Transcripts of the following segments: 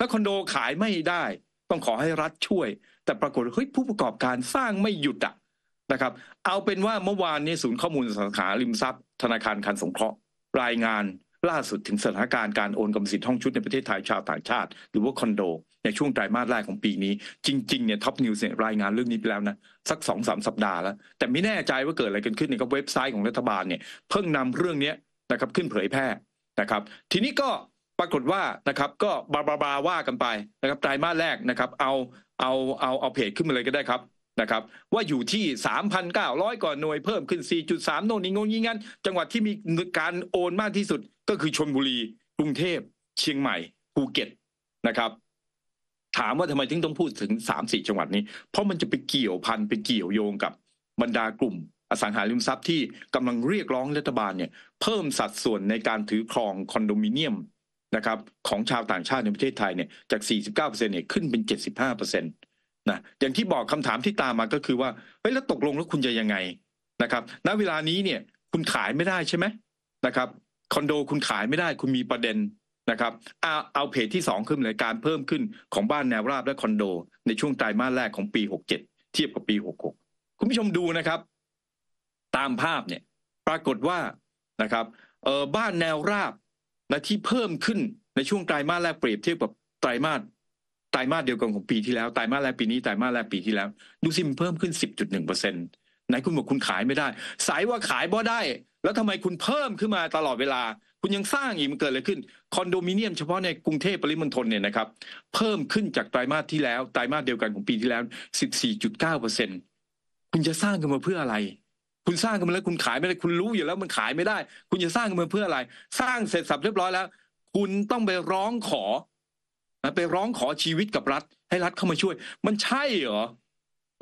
แล้วคอนโดขายไม่ได้ ต้องขอให้รัฐช่วย แต่ปรากฏเฮ้ยผู้ประกอบการสร้างไม่หยุดอะนะครับ เอาเป็นว่าเมื่อวานนี้ศูนย์ข้อมูลสาขาริมทรัพย์ธนาคารคันสงเคราะห์ รายงานล่าสุดถึงสถานการณ์การโอนกรรมสิทธิ์ห้องชุดในประเทศไทยชาวต่างชาติ หรือว่าคอนโด ในช่วงไตรมาสแรกของปีนี้ จริงๆเนี่ยท็อปนิวส์รายงานเรื่องนี้ไปแล้วนะสักสองสามสัปดาห์แล้วแต่ไม่แน่ใจว่าเกิดอะไรกันขึ้นเนี่ยก็เว็บไซต์ของรัฐบาลเนี่ยเพิ่งนำเรื่องนี้นะครับขึ้นเผยแพร่นะครับ ทีนี้ก็ปรากฏว่านะครับก็บาบาบาว่ากันไปนะครับไตรมาสแรกนะครับเอาเอาเอาเอาเพจขึ้นมาเลยก็ได้ครับนะครับ ว่าอยู่ที่ 3,900กว่าหน่วย เพิ่มขึ้น 4.3 โน่นนี่งงงี้งั้น จังหวัดที่มีการโอนมากที่สุดก็คือชนบุรี กรุงเทพเชียงใหม่ ภูเก็ตนะครับ ถามว่าทำไมถึงต้องพูดถึง 3-4 จังหวัดนี้ เพราะมันจะไปเกี่ยวพันไปเกี่ยวโยงกับบรรดากลุ่ม อสังหาริมทรัพย์ที่กำลังเรียกร้องรัฐบาลเนี่ยเพิ่มสัดส่วนในการถือครองคอนโดมิเนียมนะครับของชาวต่างชาติในประเทศไทยเนี่ยจาก 49%เนี่ยขึ้นเป็น 75%นะอย่างที่บอกคำถามที่ตามมาก็คือว่า เฮ้ย แล้วตกลงแล้วคุณจะยังไงนะครับ ณเวลานี้เนี่ยคุณขายไม่ได้ใช่ไหมนะครับคอนโดคุณขายไม่ได้คุณมีประเด็นนะครับเอาเอาเพจที่2ขึ้นเลยการเพิ่มขึ้นของบ้านแนวราบและคอนโด ในช่วงไตรมาสแรกของปี 67 เทียบกับปี 66 คุณผู้ชมดูนะครับ ตามภาพเนี่ยปรากฏว่านะครับเออบ้านแนวราบนะที่เพิ่มขึ้นในช่วงไตรมาสแรกเปรียบเทียบกับไตรมาสไตรมาสเดียวกันของปีที่แล้วไตรมาสแรกปีนี้ไตรมาสแรกปีที่แล้วดูสิมันเพิ่มขึ้น 10.1เปอร์เซ็นต์ไหนคุณบอกคุณขายไม่ได้ สายว่าขายบ่ได้ แล้วทำไมคุณเพิ่มขึ้นมาตลอดเวลา คุณยังสร้างอีกมันเกิดอะไรขึ้นคอนโดมิเนียมเฉพาะในกรุงเทพปริมณฑลเนี่ยนะครับ เพิ่มขึ้นจากไตรมาสที่แล้วไตรมาสเดียวกันของปีที่แล้ว 14.9เปอร์เซ็นต์คุณจะสร้างกันมาเพื่ออะไรคุณสร้างกันมาแล้วคุณขายไม่ได้คุณรู้อยู่แล้ว มันขายไม่ได้ คุณจะสร้างกันมาเพื่ออะไร สร้างเสร็จสับเรียบร้อยแล้ว คุณต้องไปร้องขอไปร้องขอชีวิตกับรัฐ ให้รัฐเข้ามาช่วย มันใช่เหรอ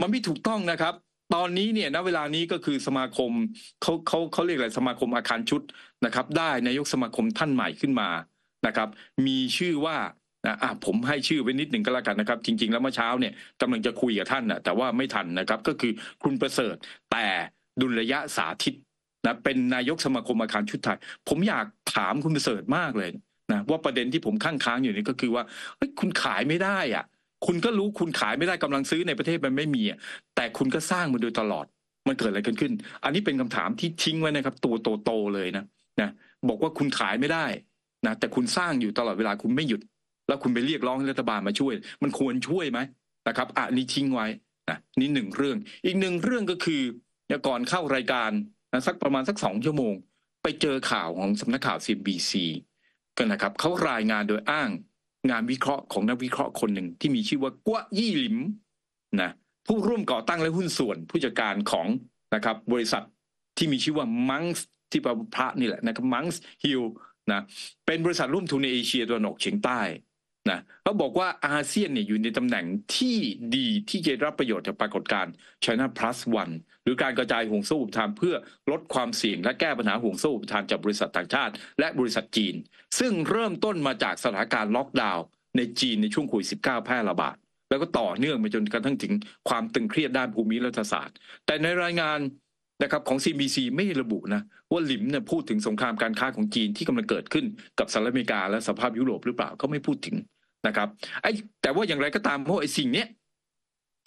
มันไม่ถูกต้องนะครับ ตอนนี้เนี่ยณเวลานี้ก็คือสมาคมเขาเขาเขาเรียกอะไรสมาคมอาคารชุดนะครับ ได้นายกสมาคมท่านใหม่ขึ้นมานะครับ มีชื่อว่าอ่ะผมให้ชื่อไว้นิดหนึ่งก็แล้วกันนะครับจริงๆแล้วเมื่อเช้าเนี่ยกำลังจะคุยกับท่านนะแต่ว่าไม่ทันนะครับ ก็คือคุณประเสริฐ แต่ดุลยะสาธิตนะเป็นนายกสมาคมอาคารชุดไทยผมอยากถามคุณเสริฐมากเลยนะว่าประเด็นที่ผมข้างค้างอยู่นี่ก็คือว่าเฮ้ยคุณขายไม่ได้อ่ะคุณก็รู้คุณขายไม่ได้กำลังซื้อในประเทศมันไม่มีแต่คุณก็สร้างมันโดยตลอดมันเกิดอะไรกันขึ้น อันนี้เป็นคำถามที่ทิ้งไว้นะครับตัวโตๆเลยนะนะ บอกว่าคุณขายไม่ได้นะแต่คุณสร้างอยู่ตลอดเวลาคุณไม่หยุด แล้วคุณไปเรียกร้องให้รัฐบาลมาช่วย มันควรช่วยไหมนะครับอันนี้ทิ้งไว้นะนี่หนึ่งเรื่อง อีกหนึ่งเรื่องก็คือเนี่ยก่อนเข้ารายการนะสักประมาณสักสองชั่วโมง ไปเจอข่าวของสำนักข่าว CBC กันนะครับเขารายงานโดยอ้างงานวิเคราะห์ของนักวิเคราะห์คนหนึ่งที่มีชื่อว่ากัวยี่หลิมนะผู้ร่วมก่อตั้งและหุ้นส่วนผู้จัดการของนะครับบริษัทที่มีชื่อว่ามังส์ที่พระนี่แหละนะครับมังส์ฮิลนะเป็นบริษัทร่วมทุนในเอเชียตะวันออกเฉียงใต้นะเขาบอกว่าอาเซียนเนี่ยอยู่ในตำแหน่งที่ดีที่จะรับประโยชน์จากปรากฏการณ์ China Plus One หรือการกระจายห่วงโซ่อุปทานเพื่อลดความเสี่ยงและแก้ปัญหาห่วงโซ่อุปทานจากบริษัทต่างชาติ และบริษัทจีน ซึ่งเริ่มต้นมาจากสถานการณ์ล็อกดาวน์ในจีนในช่วงโควิด19 แพร่ระบาดแล้วก็ต่อเนื่องไปจนกระทั่งถึงความตึงเครียดด้านภูมิรัฐศาสตร์ แต่ในรายงานนะครับของ CBC ไม่ระบุนะว่าหลิมเนี่ยพูดถึงสงครามการค้าของจีนที่กำลังเกิดขึ้น กับสหรัฐอเมริกาและสภาพยุโรปหรือเปล่าก็ไม่พูดถึงนะครับไอ้แต่ว่าอย่างไรก็ตามเพราะไอ้สิ่งเนี้ย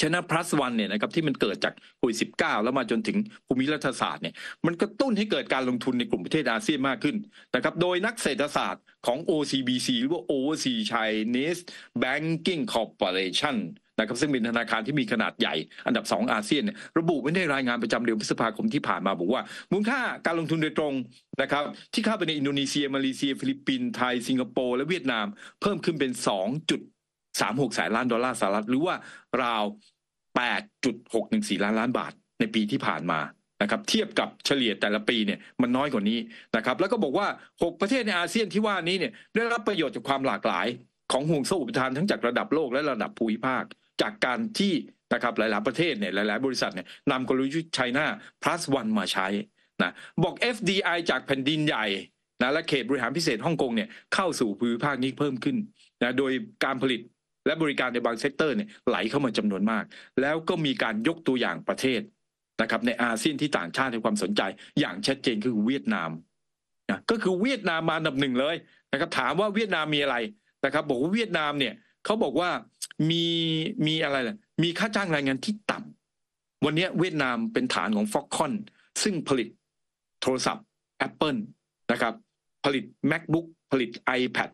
ชนะพลัสวันเนี่ยนะครับที่มันเกิดจากโควิดสิแล้วมาจนถึงภูมิรัฐศาสตร์เนี่ยมันกระตุ้นให้เกิดการลงทุนในกลุ่มประเทศอาเซียนมากขึ้นนะครับโดยนักเศรษฐศาสตร์ของ OCBC หรือว่า Overseas Chinese Banking Corporation ะครับซึ่งเป็นธนาคารที่มีขนาดใหญ่ อันดับ 2 อาเซียน่ระบุไว้ในรายงานประจำเดือนพฤษภาคมที่ผ่านมาบอกว่า มูลค่าการลงทุนโดยตรงนะครับที่เข้าไปในอินโดนีเซีย มาเลเซีย ฟิลิปปินส์ไทยสิงคโปร์และเวียดนาม เพิ่มขึ้นเป็น 2.36แสนล้านดอลลาร์สหรัฐ หรือว่า ราว 8.614 ล้านล้านบาทในปีที่ผ่านมานะครับเทียบกับเฉลี่ยแต่ละปีเนี่ยมันน้อยกว่านี้นะครับแล้วก็บอกว่า 6 ประเทศในอาเซียนที่ว่านี้เนี่ยได้รับประโยชน์จากความหลากหลาย ของห่วงโซ่อุปทานทั้งจากระดับโลกและระดับภูมิภาคจากการที่นะครับหลายๆประเทศเนี่ยหลายๆบริษัทเนี่ยนำกลยุทธ์ไชน่าพลัสวันมาใช้นะบอก FDI จากแผ่นดินใหญ่นะและเขตบริหารพิเศษฮ่องกงเนี่ยเข้าสู่ภูมิภาคนี้เพิ่มขึ้นนะโดยการผลิตและบริการในบางเซกเตอร์เนี่ยไหลเข้ามาจำนวนมาก แล้วก็มีการยกตัวอย่างประเทศนะครับในอาเซียนที่ต่างชาติให้ความสนใจอย่างชัดเจนคือเวียดนามนะก็คือเวียดนามมาอันดับหนึ่งเลยนะครับถามว่าเวียดนามมีอะไรนะครับบอกว่าเวียดนามเนี่ยเขาบอกว่ามีมีอะไรล่ะมีค่าจ้างแรงงานที่ต่ำวันนี้เวียดนามเป็นฐานของฟ็อกคอนซึ่งผลิตโทรศัพท์ Apple นะครับผลิต MacBook ผลิต iPad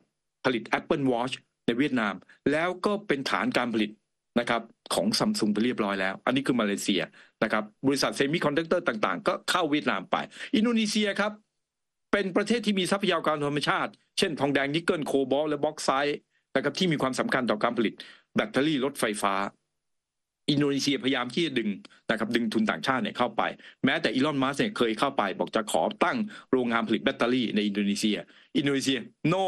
ผลิต Apple Watch ในเวียดนาม แล้วก็เป็นฐานการผลิตนะครับของซัมซุงไปเรียบร้อยแล้ว อันนี้คือมาเลเซียนะครับบริษัทเซมิคอนดักเตอร์ต่างๆ ก็เข้าเวียดนามไป อินโดนีเซียครับเป็นประเทศที่มีทรัพยากรธรรมชาติ เช่น ทองแดงนิกเกิลโคบอลและบ็อกไซด์นะครับที่มีความสำคัญต่อการผลิตแบตเตอรี่รถไฟฟ้า อินโดนีเซียพยายามที่จะดึงนะครับดึงทุนต่างชาติเนี่ยเข้าไป แม้แต่อีลอนมัสเนี่ยเคยเข้าไป บอกจะขอตั้งโรงงานผลิตแบตเตอรี่ ในอินโดนีเซีย อินโดนีเซียโน no,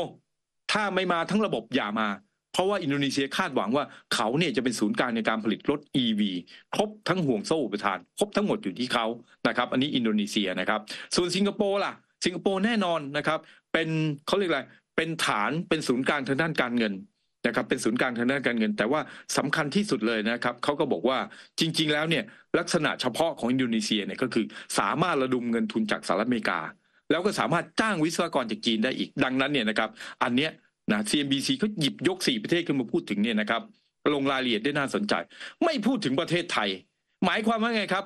ถ้าไม่มาทั้งระบบอย่ามา เพราะว่าอินโดนีเซียคาดหวังว่าเขาเนี่ยจะเป็นศูนย์กลางในการผลิตรถ e ีวีครบทั้งห่วงโซ่ อุปทาน ครบทั้งหมดอยู่ที่เขานะครับ อันนี้อินโดนีเซียนะครับส่วนสิงคโปร์ล่ะสิงคโปร์แน่นอนนะครับ เป็นเขาเรียกอะไรเป็นฐานเป็นศูนย์กลางทางด้านการเงินนะครับเป็นศูนย์กลางทางด้านการเงิน แต่ว่าสำคัญที่สุดเลยนะครับเขาก็บอกว่าจริงๆแล้วเนี่ย ลักษณะเฉพาะของอินโดนีเซียเนี่ยก็คือ สามารถระดมเงินทุนจากสหรัฐอเมริกา แล้วก็สามารถจ้างวิศวกรจากจีนได้อีกดังนั้นเนี่ยนะครับ อันเนี้ยนะ CNBC เขาหยิบยก 4 ประเทศขึ้นมาพูดถึงเนี่ยนะครับ ลงรายละเอียดได้น่าสนใจ ไม่พูดถึงประเทศไทย หมายความว่าไงครับ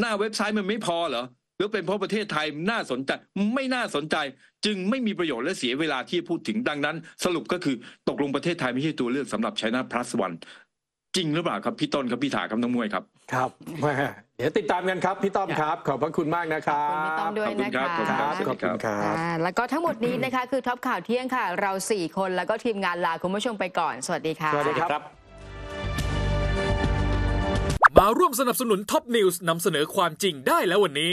หน้าเว็บไซต์มันไม่พอเหรอหรือเป็นเพราะประเทศไทยน่าสนใจไม่น่าสนใจ จึงไม่มีประโยชน์และเสียเวลาที่พูดถึงดังนั้น สรุปก็คือตกลงประเทศไทยไม่ใช่ตัวเลือกสำหรับ c ช i n าพลัสวันจริงหรือเปล่าครับพี่ต้นครับพี่ถาครับน้องมวยครับครับเดี๋ยวติดตามกันครับพี่ต้อมครับ ขอบพระคุณมากนะครับขอบคุณพี่ต้อมด้วยนะคะขอบคุณครับขอบคุณครับแล้วก็ทั้งหมดนี้นะคะคือท็อปข่าวเที่ยงค่ะ เราสี่คนแล้วก็ทีมงานลาคุณผู้ชมไปก่อนสวัสดีค่ะสวัสดีครับมาร่วมสนับสนุนท็อปนิวส์นำเสนอความจริงได้แล้ววันนี้